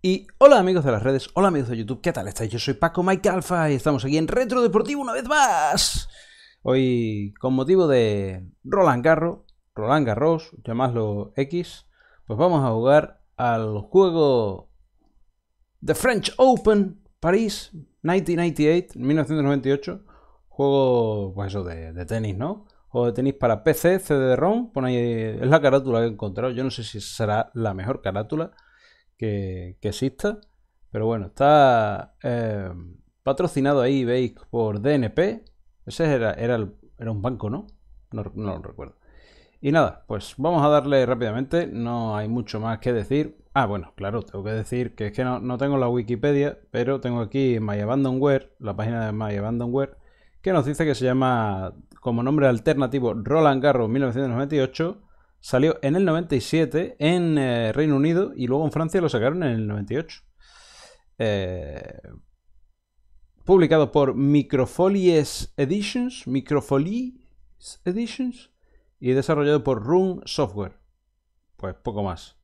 Y hola amigos de las redes, hola amigos de YouTube, ¿qué tal estáis? Yo soy Paco Mike Alfa y estamos aquí en Retro Deportivo una vez más. Hoy con motivo de Roland Garros, Roland Garros, llamadlo X, pues vamos a jugar al juego The French Open París 1998, 1998, juego pues eso de, tenis, ¿no? Juego de tenis para PC, CD-ROM, es la carátula que he encontrado, yo no sé si será la mejor carátula que, exista. Pero bueno, está eh, patrocinado ahí, veis, por DNP. Ese era, era, era un banco, ¿no? ¿no? lo recuerdo. Y nada, pues vamos a darle rápidamente. No hay mucho más que decir. Ah, bueno, claro, tengo que decir que es que no, tengo la Wikipedia, pero tengo aquí My la página de My Abandonware, que nos dice que se llama como nombre alternativo Roland Garros 1998 salió en el 97 en eh, Reino Unido y luego en Francia lo sacaron en el 98. Eh, publicado por Microfolies Editions, Microfolies Editions y desarrollado por Room Software. Pues poco más.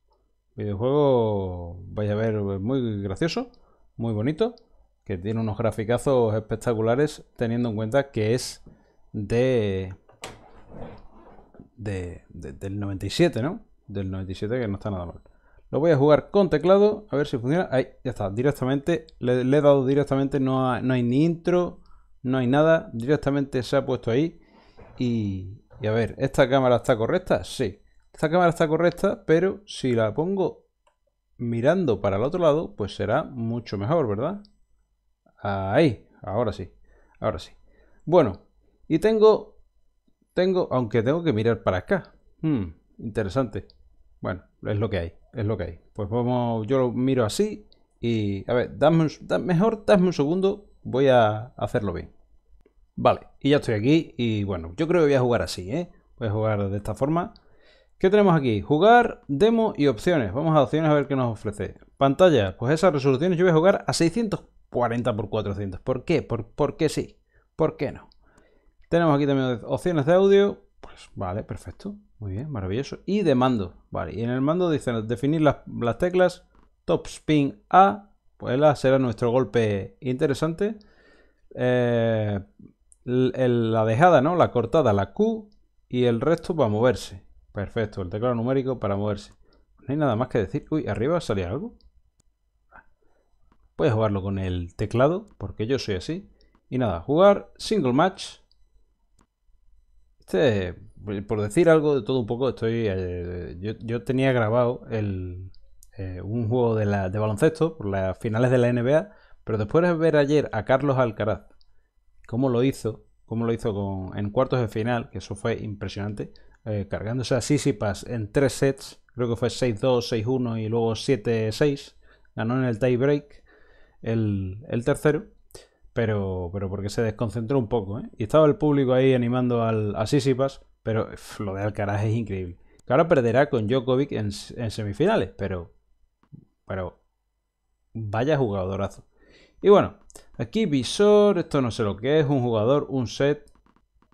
Videojuego, vaya a ver, eh, muy gracioso, muy bonito, que tiene unos graficazos espectaculares teniendo en cuenta que es de del 97, ¿no? Del 97 que no está nada mal. Lo voy a jugar con teclado, a ver si funciona. Ahí, ya está, directamente, le, he dado directamente, no, hay ni intro, no hay nada, directamente se ha puesto ahí. Y, y a ver, ¿esta cámara está correcta? Sí. Esta cámara está correcta, pero si la pongo mirando para el otro lado, pues será mucho mejor, ¿verdad? Ahí, ahora sí, ahora sí. Bueno, y tengo tengo, aunque tengo que mirar para acá. Hmm. interesante. Bueno, es lo que hay, es lo que hay. Pues vamos, yo lo miro así y... A ver, dame mejor dame un segundo, voy a hacerlo bien. Vale, y ya estoy aquí y bueno, yo creo que voy a jugar así, ¿eh? Voy a jugar de esta forma. ¿Qué tenemos aquí? Jugar, demo y opciones. Vamos a opciones a ver qué nos ofrece. Pantalla, pues esas resoluciones yo voy a jugar a 640 x 400. ¿Por qué? ¿Por qué sí? ¿Por qué no? Tenemos aquí también opciones de audio. Pues vale, perfecto. Muy bien, maravilloso. Y de mando. Vale, y en el mando dicen definir las, teclas top spin A. Pues la será nuestro golpe interesante. Eh, la dejada, ¿no? La cortada, la Q. Y el resto para moverse. Perfecto, el teclado numérico para moverse. No hay nada más que decir. Uy, arriba salía algo. Puedes jugarlo con el teclado, porque yo soy así. Y nada, jugar single match. Este, por decir algo de todo un poco, estoy. Eh, yo, tenía grabado eh, un juego de, la, de baloncesto por las finales de la NBA, pero después de ver ayer a Carlos Alcaraz, cómo lo hizo, cómo lo hizo en cuartos de final, que eso fue impresionante, eh, cargándose a Sisipas en tres sets, creo que fue 6-2, 6-1 y luego 7-6, ganó en el tie break el tercero pero, pero porque se desconcentró un poco. ¿eh? Y estaba el público ahí animando al, a Sisipas, pero lo de Alcaraz es increíble. Que ahora perderá con Djokovic en, semifinales, pero, pero vaya jugadorazo. Y bueno, aquí Visor, esto no sé lo que es, un jugador, un set.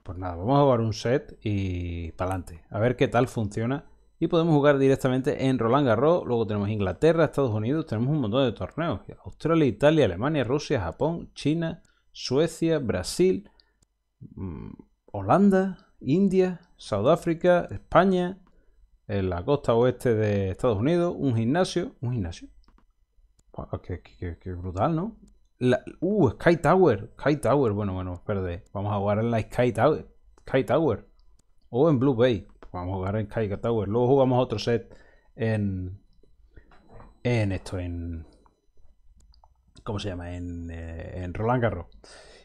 Pues nada, vamos a jugar un set y para adelante. A ver qué tal funciona y podemos jugar directamente en Roland Garros. Luego tenemos Inglaterra, Estados Unidos, tenemos un montón de torneos. Australia, Italia, Alemania, Rusia, Japón, China, Suecia, Brasil, mm, Holanda, India, Sudáfrica, España, en la costa oeste de Estados Unidos, un gimnasio, un gimnasio. Qué, brutal, ¿no? uh, Sky Tower, Sky Tower, bueno, bueno, espérate, vamos a jugar en la Sky Tower, Sky Tower, o en Blue Bay, vamos a jugar en Kaiga Tower. Luego jugamos otro set en. En esto, en. ¿Cómo se llama? En, eh, en Roland Garros.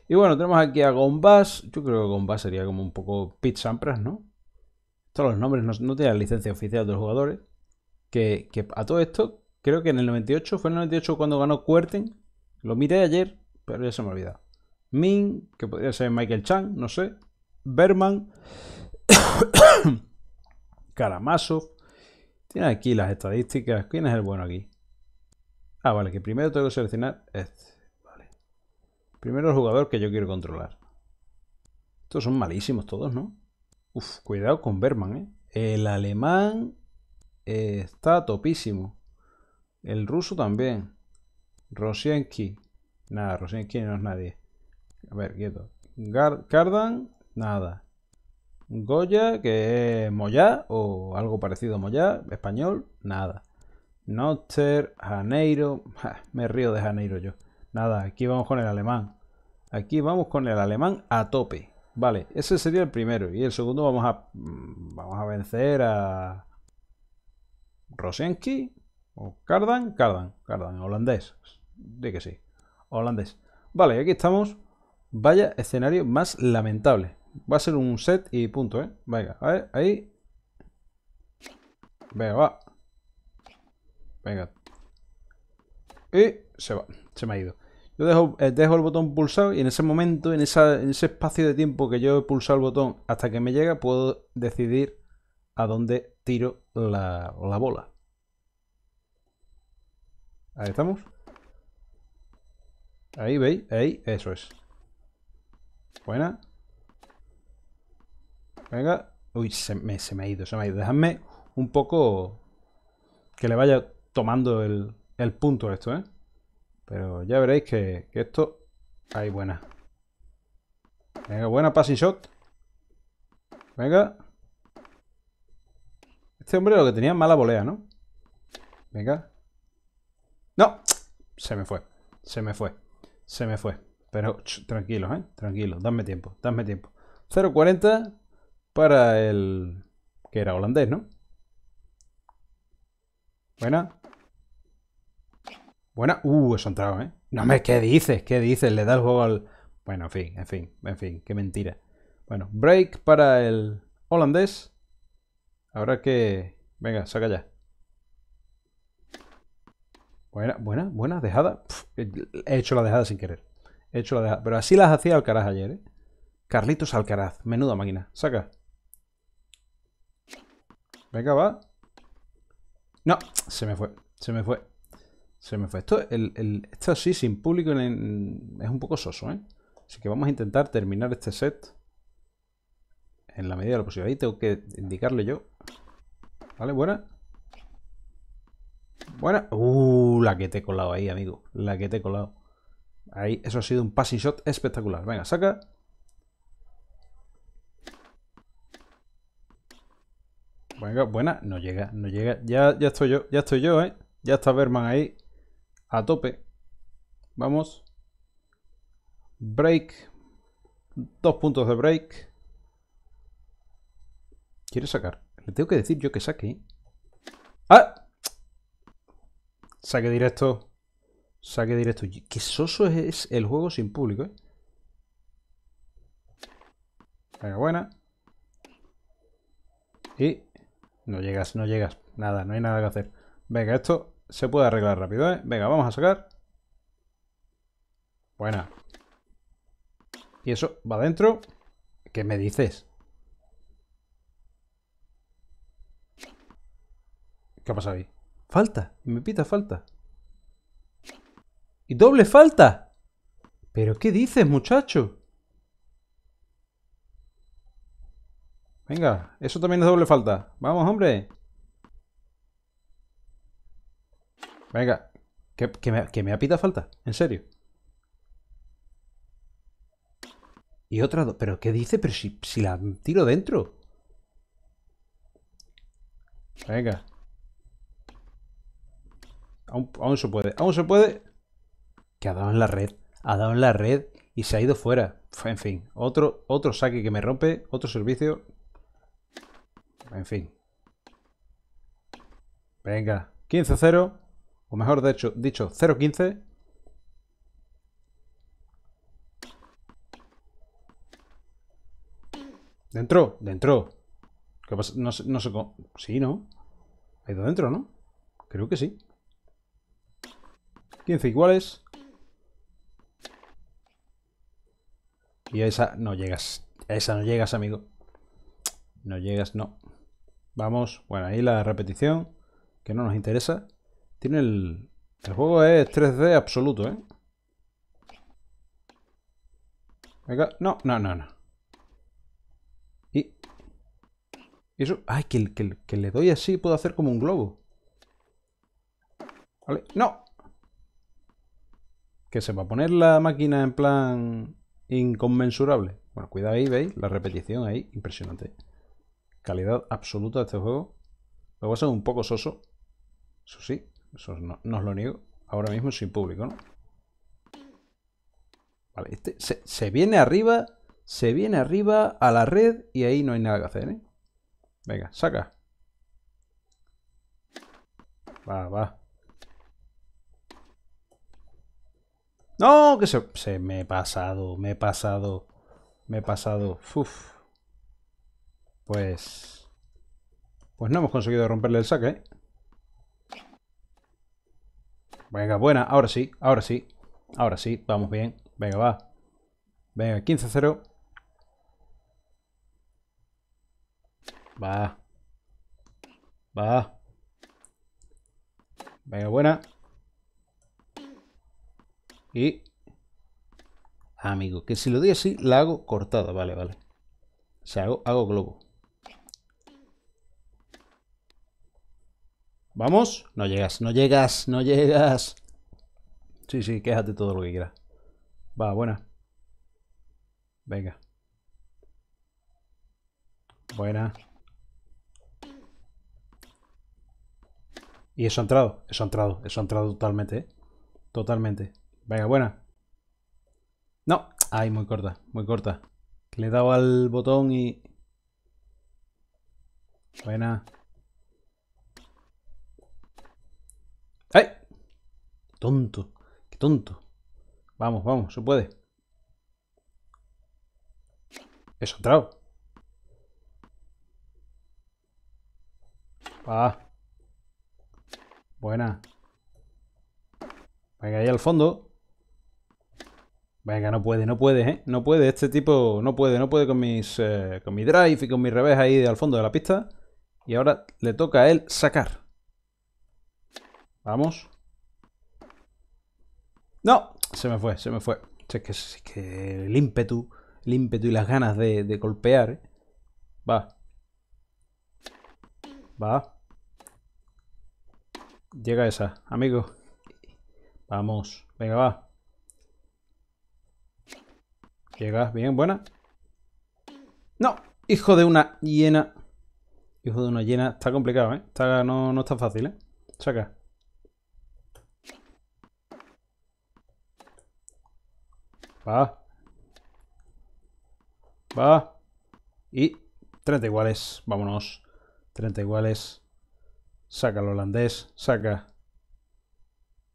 Y bueno, tenemos aquí a Gombas. Yo creo que Gombas sería como un poco Pete Sampras, ¿no? Todos los nombres no, no tienen la licencia oficial de los jugadores. Que, a todo esto, creo que en el 98, fue en el 98 cuando ganó Kuerten. Lo miré ayer, pero ya se me ha olvidado. Min, que podría ser Michael Chang, no sé. Berman. Karamazov. Tiene aquí las estadísticas. ¿Quién es el bueno aquí? Ah, vale, que primero tengo que seleccionar este. Vale. Primero el jugador que yo quiero controlar. Estos son malísimos todos, ¿no? Uf, cuidado con Berman, ¿eh? El alemán está topísimo. El ruso también. Rosienki. Nada, Rosienki no es nadie. A ver, quieto. Cardan, nada. Goya, que es Moyá o algo parecido a moya, español, nada. Noster, Janeiro, me río de Janeiro yo. Nada, aquí vamos con el alemán. Aquí vamos con el alemán a tope. Vale, ese sería el primero. Y el segundo vamos a, mm, vamos a vencer a Rosenki o Cardan, Cardan, Cardan, holandés. De que sí, holandés. Vale, aquí estamos. Vaya escenario más lamentable. Va a ser un set y punto, ¿eh? Venga, a ver, ahí. Venga, va. Venga. Y se va. Se me ha ido. Yo dejo, eh, el botón pulsado y en ese momento, en, ese espacio de tiempo que yo he pulsado el botón hasta que me llega, puedo decidir a dónde tiro la, la bola. Ahí estamos. Ahí veis, ahí, eso es. Buena. Venga. Uy, se me, ha ido, se me ha ido. Dejadme un poco que le vaya tomando el, punto a esto, ¿eh? Pero ya veréis que, esto... Ahí, buena. Venga, buena passing shot. Venga. Este hombre lo que tenía mala volea, ¿no? Venga. ¡No! Se me fue. Se me fue. Se me fue. Pero tranquilo, tranquilos, ¿eh? Tranquilos. Dame tiempo. Dame tiempo. 0.40 para el que era holandés, ¿no? Buena. Buena. Uh, eso ha entrado, ¿eh? No me, ¿qué dices? ¿Qué dices? Le da el juego al... Bueno, en fin, en fin, en fin, qué mentira. Bueno, break para el holandés. Ahora que... Venga, saca ya. Buena, buena, buena dejada. he hecho la dejada sin querer. He hecho la dejada. Pero así las hacía Alcaraz ayer, ¿eh? Carlitos Alcaraz, menuda máquina. Saca. Venga, va. No, se me fue. Se me fue. Se me fue. Esto, el, esto sí sin público, es un poco soso, ¿eh? Así que vamos a intentar terminar este set en la medida de lo posible. Ahí tengo que indicarle yo. Vale, buena. Buena. Uh, la que te he colado ahí, amigo. La que te he colado. Ahí, eso ha sido un passing shot espectacular. Venga, saca. Venga, buena. No llega, no llega. Ya, ya estoy yo, ya estoy yo, ¿eh? Ya está Berman ahí. A tope. Vamos. Break. Dos puntos de break. Quiere sacar. Le tengo que decir yo que saque. ¿eh? ¡Ah! Saque directo. Saque directo. Qué soso es el juego sin público, ¿eh? Venga, buena. Y no llegas, no llegas. Nada, no hay nada que hacer. Venga, esto se puede arreglar rápido, ¿eh? Venga, vamos a sacar. Buena. Y eso va adentro. ¿Qué me dices? ¿Qué ha pasado ahí? Falta. me pita falta. ¡Y doble falta! ¿Pero qué dices, muchacho? Venga, eso también es doble falta. Vamos, hombre. Venga, que, me, ha me apita falta, en serio. Y otra... ¿Pero qué dice? Pero si, la tiro dentro. Venga. Aún, se puede, aún se puede. Que ha dado en la red. Ha dado en la red y se ha ido fuera. En fin, otro, otro saque que me rompe, otro servicio en fin. Venga, 15-0. O mejor de hecho, dicho, 0-15. Dentro, dentro. ¿Qué pasa? No, sé, no sé cómo... Sí, ¿no? Ha ido dentro, ¿no? Creo que sí. 15 iguales. Y a esa no llegas. A esa no llegas, amigo. No llegas, no. Vamos, bueno, ahí la repetición, que no nos interesa. Tiene el... El juego es 3D absoluto, ¿eh? Venga, no, no, no, no. Y... eso... Ay, que, que, que le doy así puedo hacer como un globo. Vale, no. Que se va a poner la máquina en plan inconmensurable. Bueno, cuidado ahí, ¿veis? La repetición ahí, impresionante. Calidad absoluta de este juego. Lo voy a un poco soso. Eso sí, eso no, os lo niego. Ahora mismo sin público, ¿no? Vale, este se, viene arriba, se viene arriba a la red y ahí no hay nada que hacer, ¿eh? Venga, saca. Va, va. No, que se, se me he pasado, me he pasado, me he pasado. Uf. Pues... Pues no hemos conseguido romperle el saque, ¿eh? Venga, buena. Ahora sí, ahora sí. Ahora sí, vamos bien. Venga, va. Venga, 15-0. Va. Va. Venga, buena. Y... Amigo, que si lo doy así, la hago cortada. Vale, vale. O sea, hago, hago globo. Vamos, no llegas, no llegas, no llegas. Sí, sí, quéjate todo lo que quieras. Va, buena. Venga. Buena. Y eso ha entrado, eso ha entrado, eso ha entrado totalmente, ¿eh? Totalmente. Venga, buena. No, ay, muy corta, muy corta. Le he dado al botón y... Buena. tonto, qué tonto. Vamos, vamos, se puede. Eso, entrado. Ah. Buena. Venga, ahí al fondo. Venga, no puede, no puede, ¿eh? No puede, este tipo no puede, no puede con mis eh, con mi drive y con mi revés ahí al fondo de la pista. Y ahora le toca a él sacar. Vamos. No, se me fue, se me fue. Es que, el ímpetu, ímpetu y las ganas de, golpear. Va. Va. Llega esa, amigo. Vamos, venga, va. Llega, bien, buena. No, hijo de una llena! Hijo de una llena, Está complicado, ¿eh? no, no está fácil, ¿eh? Saca. Va. Va. Y 30 iguales. Vámonos. 30 iguales. Saca el holandés. Saca.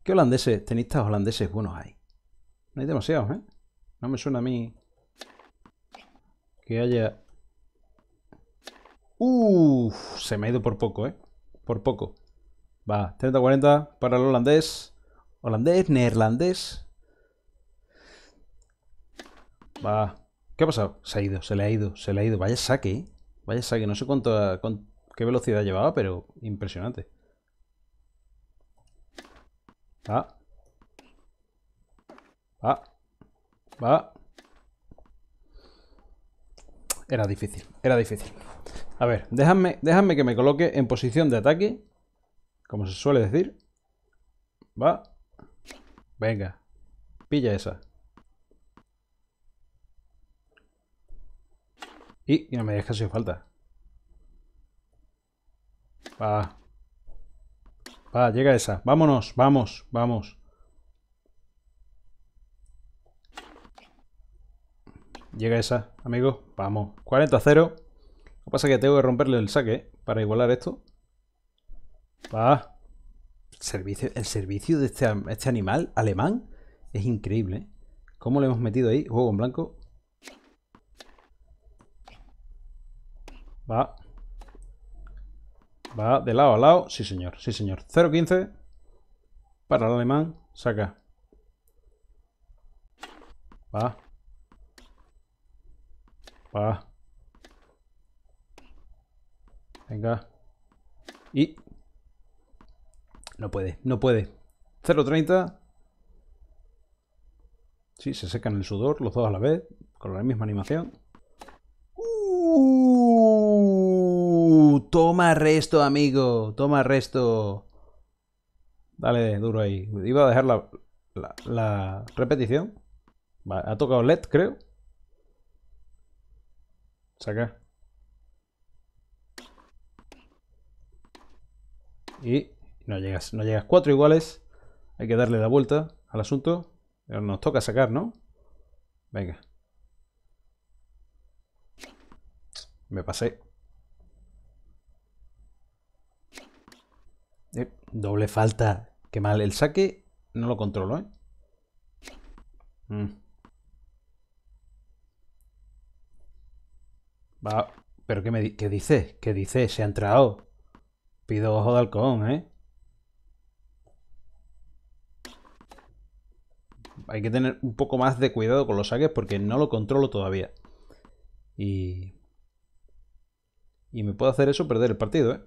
¿Qué holandeses, tenistas holandeses buenos hay? No hay demasiados, ¿eh? No me suena a mí que haya... Uf, se me ha ido por poco, ¿eh? Por poco. Va, 30-40 para el holandés. Holandés, neerlandés. Va. ¿Qué ha pasado? Se ha ido, se le ha ido, se le ha ido. Vaya saque, ¿eh? Vaya saque. No sé cuánto, qué velocidad llevaba, pero impresionante. Va. Va. Va. Era difícil, era difícil. A ver, déjame, déjame que me coloque en posición de ataque. Como se suele decir. Va. Venga. Pilla esa. Y no me deja sin falta. Va. Va, llega esa. Vámonos, vamos, vamos. Llega esa, amigo. Vamos. 40-0. Lo que pasa es que tengo que romperle el saque para igualar esto. Va. El servicio, el servicio de este, este animal alemán es increíble. ¿eh? ¿Cómo le hemos metido ahí? Juego en blanco. Va. Va de lado a lado. Sí, señor. Sí, señor. 0.15. Para el alemán. Saca. Va. Va. Venga. Y... No puede, no puede. 0.30. Sí, se secan el sudor los dos a la vez, con la misma animación. toma resto, amigo. Toma resto. Dale duro ahí. Iba a dejar la, repetición. Vale, ha tocado LED, creo. Saca Y no llegas, no llegas. Cuatro iguales. Hay que darle la vuelta al asunto. Pero nos toca sacar, ¿no? Venga. Me pasé. doble falta. Qué mal. El saque no lo controlo, ¿eh? Mm. Va. ¿Pero qué, me qué dice? ¿Qué dice? Se ha entrado. Pido ojo de halcón, ¿eh? Hay que tener un poco más de cuidado con los saques porque no lo controlo todavía. Y... Y me puedo hacer eso perder el partido, ¿eh?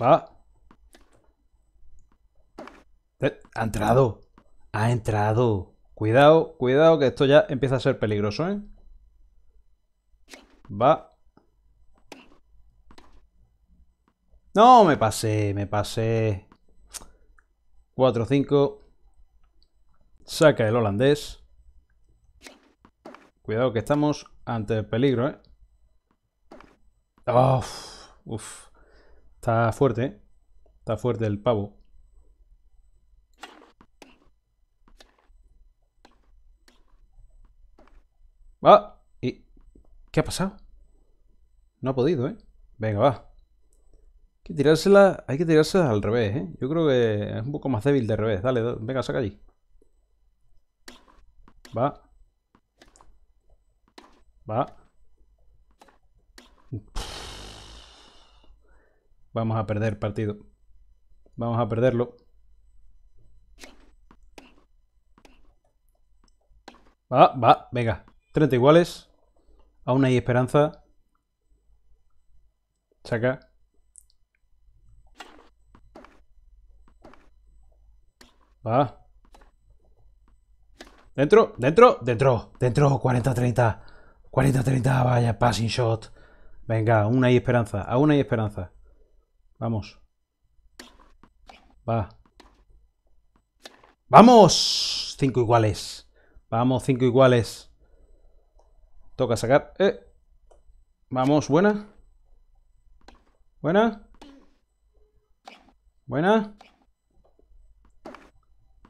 Va. Ha entrado. Ha entrado. Cuidado, cuidado, que esto ya empieza a ser peligroso, ¿eh? Va. No, me pasé, me pasé. 4, 5. Saca el holandés. Cuidado que estamos ante el peligro, ¿eh? Uf, uf. Está fuerte, ¿eh? Está fuerte el pavo. Va ah, ¿Y qué ha pasado? No ha podido, ¿eh? Venga, va. Hay que tirársela, hay que tirársela al revés, ¿eh? Yo creo que es un poco más débil de revés. Dale, venga, saca allí. Va. Va. Vamos a perder partido. Vamos a perderlo. Va, va, venga. 30 iguales. Aún hay esperanza. Chaca. Va. Dentro, dentro, dentro, dentro. 40-30. 40-30, vaya, passing shot. Venga, aún hay esperanza, aún hay esperanza. Vamos. Va. ¡Vamos! Cinco iguales. Vamos, cinco iguales. Toca sacar. Eh. Vamos, buena. Buena. Buena.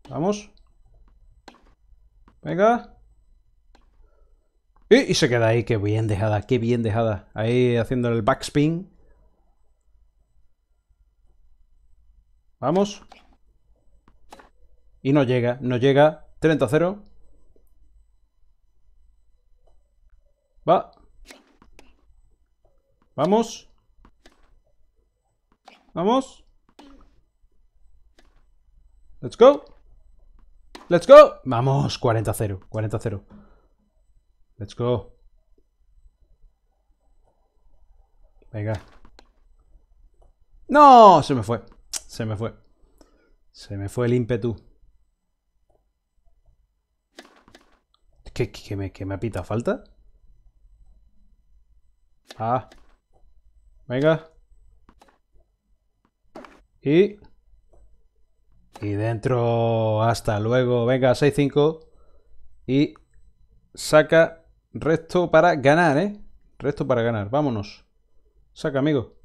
Vamos. Venga. Y, y se queda ahí. Qué bien dejada, qué bien dejada. Ahí haciendo el backspin. Vamos. Y no llega, no llega. 30-0. Va. Vamos. Vamos. Let's go. Let's go. Vamos, 40-0. 40-0. Let's go. Venga. No, se me fue. Se me fue. Se me fue el ímpetu. ¿Qué, me, qué ha pitado falta? Ah. Venga. Y... Y dentro... Hasta luego. Venga, 6-5. Y... Saca resto para ganar, ¿eh? Resto para ganar. Vámonos. Saca, amigo.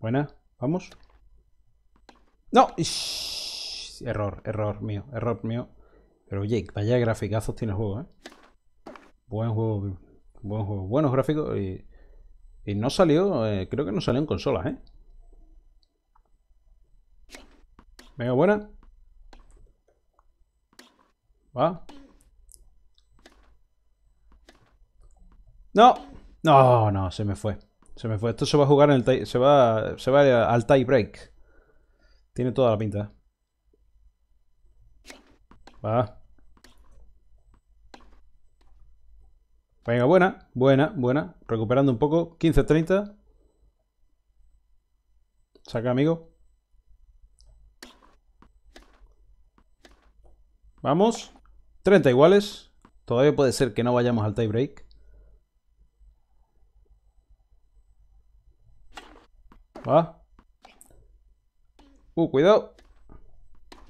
Buena, vamos. ¡No! Error, error mío, error mío. Pero Jake, vaya graficazos tiene el juego, ¿eh? Buen juego, buen juego. Buenos gráficos y, no salió, eh, creo que no salió en consolas, ¿eh? Venga, buena. Va. No, no, no, se me fue. Se me fue. Esto se va a jugar en el se va, se va al tie break. Tiene toda la pinta. Va. Venga, buena, buena, buena. Recuperando un poco. 15-30. Saca, amigo. Vamos. 30 iguales. Todavía puede ser que no vayamos al tie break. Va. Uh, cuidado.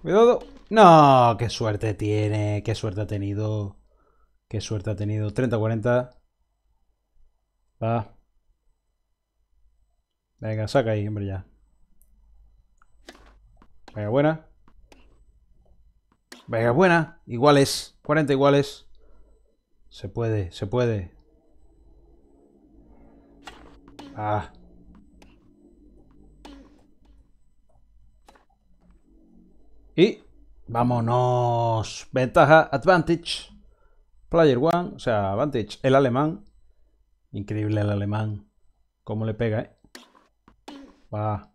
Cuidado. No, qué suerte tiene. Qué suerte ha tenido. Qué suerte ha tenido. 30-40. Va. Venga, saca ahí, hombre, ya. Venga, buena. Venga, buena. Iguales. 40 iguales. Se puede, se puede. Ah. Y vámonos. Ventaja, advantage. Player one, o sea, advantage, el alemán. Increíble el alemán. Cómo le pega, ¿eh? Va.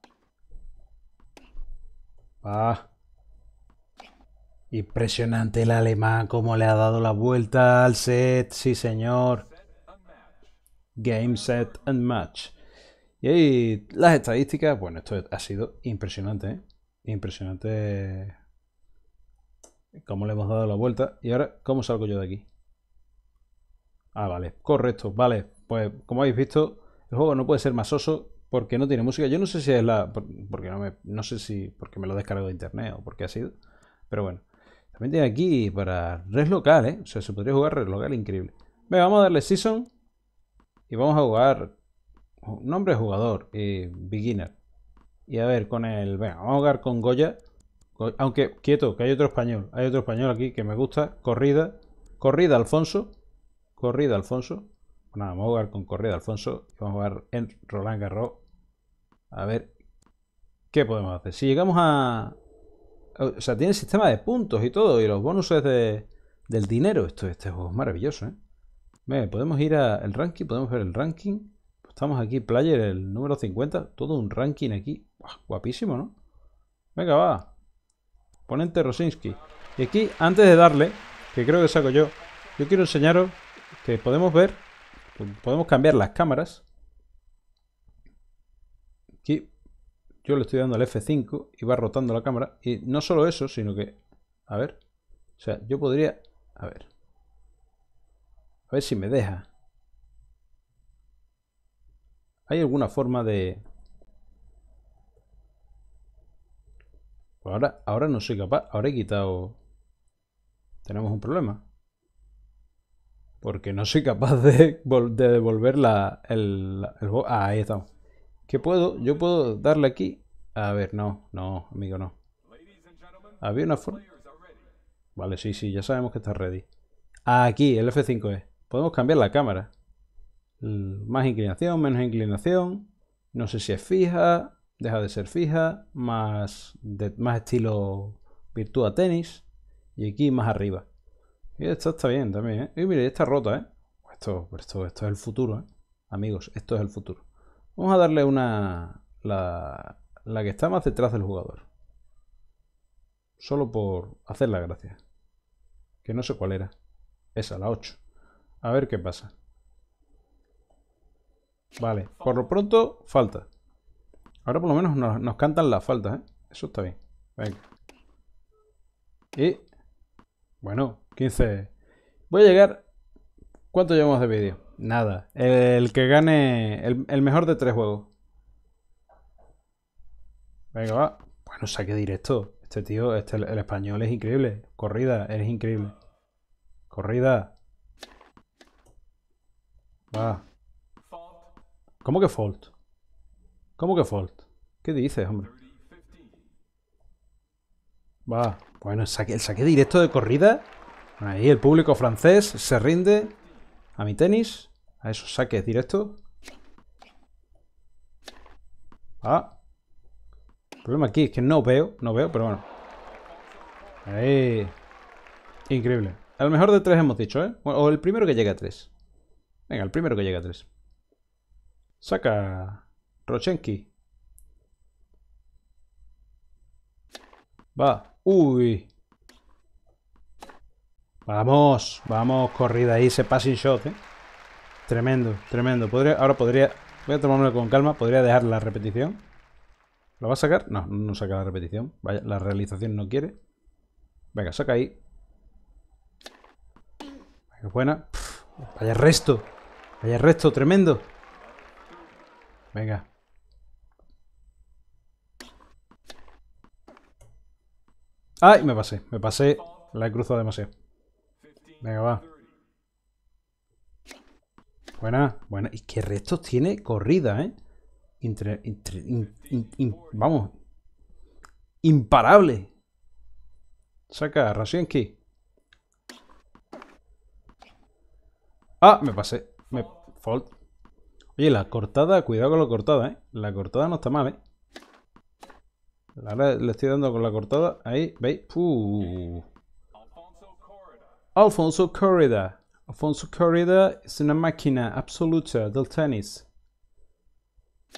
Va. Impresionante el alemán, cómo le ha dado la vuelta al set. Sí, señor. Game, set and match. Y ahí las estadísticas, bueno, esto ha sido impresionante, ¿eh? Impresionante eh, cómo le hemos dado la vuelta. Y ahora, ¿cómo salgo yo de aquí? Ah, vale, correcto, vale. Pues como habéis visto, el juego no puede ser más oso porque no tiene música. Yo no sé si es la... porque no, me, no sé si... porque me lo descargo de internet o porque ha sido. Pero bueno. También tiene aquí para red local, ¿eh? O sea, se podría jugar red local increíble. Venga, vamos a darle Season. Y vamos a jugar... Nombre jugador. Eh, beginner. Y a ver, con el... Venga, vamos a jugar con Goya. Aunque, quieto, que hay otro español. Hay otro español aquí que me gusta. Corrida. Corrida, Alfonso. Corrida, Alfonso. Pues nada, vamos a jugar con Corrida, Alfonso. vamos a jugar en Roland Garros. A ver qué podemos hacer. Si llegamos a... O sea, tiene sistema de puntos y todo. Y los bonuses de, del dinero. Esto, este juego es maravilloso, ¿eh? Venga, podemos ir al ranking. Podemos ver el ranking. Estamos aquí, player, el número 50. Todo un ranking aquí. Ah, guapísimo, ¿no? Venga, va. Ponente Rosinski. Y aquí, antes de darle, que creo que saco yo, yo quiero enseñaros que podemos ver, podemos cambiar las cámaras. Aquí yo le estoy dando al F5 y va rotando la cámara. Y no solo eso, sino que... A ver. O sea, yo podría... A ver. A ver si me deja. ¿Hay alguna forma de...? Pues ahora, ahora no soy capaz. Ahora he quitado... Tenemos un problema. Porque no soy capaz de, de devolver la, el, Ah, ahí estamos. ¿Qué puedo? Yo puedo darle aquí. A ver, no, no, amigo, no. Había una forma... Vale, sí, sí, ya sabemos que está ready. Ah, aquí, el F5 E Podemos cambiar la cámara. Mm, más inclinación, menos inclinación, no sé si es fija, deja de ser fija, más, de, más estilo Virtua Tenis y aquí más arriba. Y esto está bien también, ¿eh? Y mire, está rota, ¿eh? Esto, esto, esto es el futuro, ¿eh? Amigos, esto es el futuro. Vamos a darle una... La, la que está más detrás del jugador. Solo por hacer la gracia. Que no sé cuál era. Esa, la 8. A ver qué pasa. Vale, por lo pronto, falta. Ahora por lo menos nos, cantan las faltas, ¿eh? Eso está bien. Venga. Y... Bueno, 15. Voy a llegar... ¿Cuánto llevamos de vídeo? Nada. El, que gane... El, mejor de tres juegos. Venga, va. Bueno, saque directo. Este tío, el, este, el español es increíble. Corrida, eres increíble. Corrida. Va. ¿Cómo que fault? ¿Cómo que fault? ¿Qué dices, hombre? Va. Bueno, el saque, saque directo de corrida. Ahí el público francés se rinde a mi tenis. A esos saques directos. Ah. El problema aquí es que no veo, no veo, pero bueno. Ahí. Increíble. El mejor de tres hemos dicho, ¿eh? O el primero que llega a tres. Venga, el primero que llega a tres. Saca, Rochenki. Va. Uy. Vamos, vamos, corrida ahí, ese passing shot, eh. Tremendo, tremendo. ahora podría... Voy a tomármelo con calma. Podría dejar la repetición. ¿Lo va a sacar? No, no saca la repetición. Vaya, la realización no quiere. Venga, saca ahí. buena. vaya resto. Vaya resto, tremendo. Venga. ¡Ay! Me pasé, me pasé. La he cruzado demasiado. Venga, va. Buena, buena. Y qué restos tiene corrida, ¿eh? vamos. Imparable. Saca, Rasienki. Ah, me pasé. Me... Fault. Oye, la cortada, cuidado con la cortada, ¿eh? La cortada no está mal, ¿eh? Ahora le estoy dando con la cortada. Ahí, ¿veis? puf. Alfonso Corrida. Alfonso Corrida es una máquina absoluta del tenis.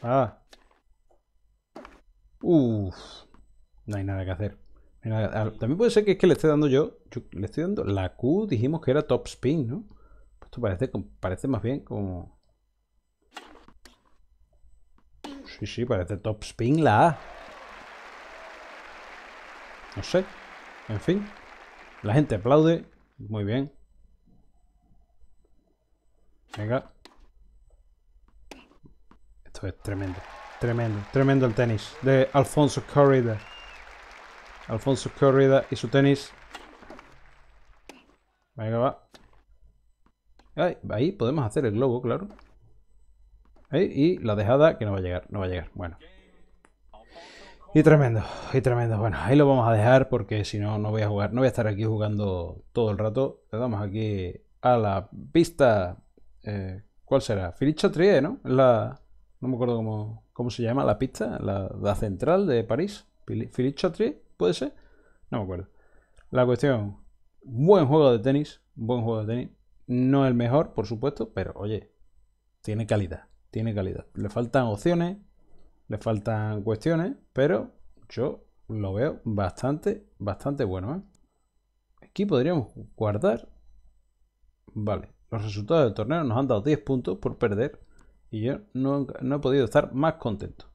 Ah. Uf. No hay nada que hacer. También puede ser que es que le esté dando yo, Le estoy dando. La Q dijimos que era top spin, ¿no? Pues esto parece, parece más bien como. Sí, sí, parece top spin la A. No sé. En fin. La gente aplaude. Muy bien. Venga. Esto es tremendo. Tremendo. Tremendo el tenis. De Alfonso Corrida. Alfonso Corrida y su tenis. Venga, va. Ahí, podemos hacer el globo, claro. Y la dejada que no va a llegar, no va a llegar. Bueno. Y tremendo, y tremendo. Bueno, ahí lo vamos a dejar porque si no, no voy a jugar. No voy a estar aquí jugando todo el rato. Le damos aquí a la pista. Eh, ¿Cuál será? Filicho chatrier, ¿no? La, no me acuerdo cómo, se llama la pista. La, central de París. Filicho ¿puede ser? No me acuerdo. La cuestión, buen juego de tenis, buen juego de tenis. No el mejor, por supuesto, pero oye, tiene calidad tiene calidad. Le faltan opciones, le faltan cuestiones, pero yo lo veo bastante, bastante bueno. ¿eh? Aquí podríamos guardar. Vale, los resultados del torneo nos han dado 10 puntos por perder y yo no, he podido estar más contento.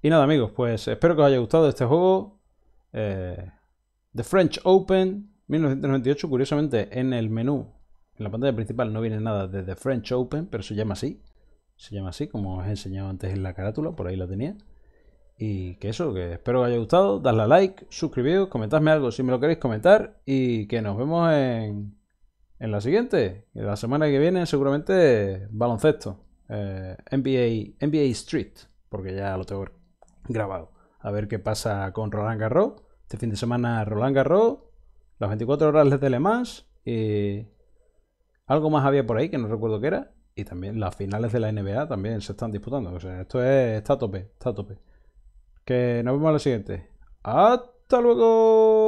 Y nada amigos, pues espero que os haya gustado este juego. Eh, The French Open 1998, curiosamente en el menú, en la pantalla principal no viene nada de The French Open, pero se llama así se llama así, como os he enseñado antes en la carátula, por ahí la tenía. Y que eso, que espero os haya gustado, dadle a like, suscribiros, comentadme algo si me lo queréis comentar y que nos vemos en, en la siguiente, en la semana que viene seguramente baloncesto, eh, NBA, NBA Street, porque ya lo tengo grabado. A ver qué pasa con Roland Garros. Este fin de semana Roland Garros, las 24 horas de Telemans. y algo más había por ahí que no recuerdo qué era. Y también las finales de la NBA también se están disputando. esto es, está a tope, está tope. Que nos vemos en la siguiente. ¡Hasta luego!